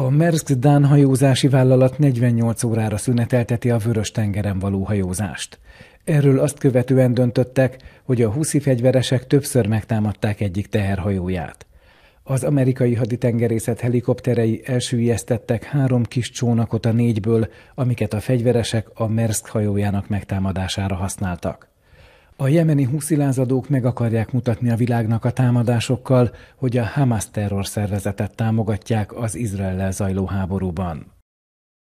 A Mersk Dán hajózási vállalat 48 órára szünetelteti a vörös tengeren való hajózást. Erről azt követően döntöttek, hogy a huszi fegyveresek többször megtámadták egyik teherhajóját. Az amerikai haditengerészet helikopterei elsüllyesztettek három kis csónakot a négyből, amiket a fegyveresek a Mersk hajójának megtámadására használtak. A jemeni huszilázadók meg akarják mutatni a világnak a támadásokkal, hogy a Hamas terrorszervezetet támogatják az izrael zajló háborúban.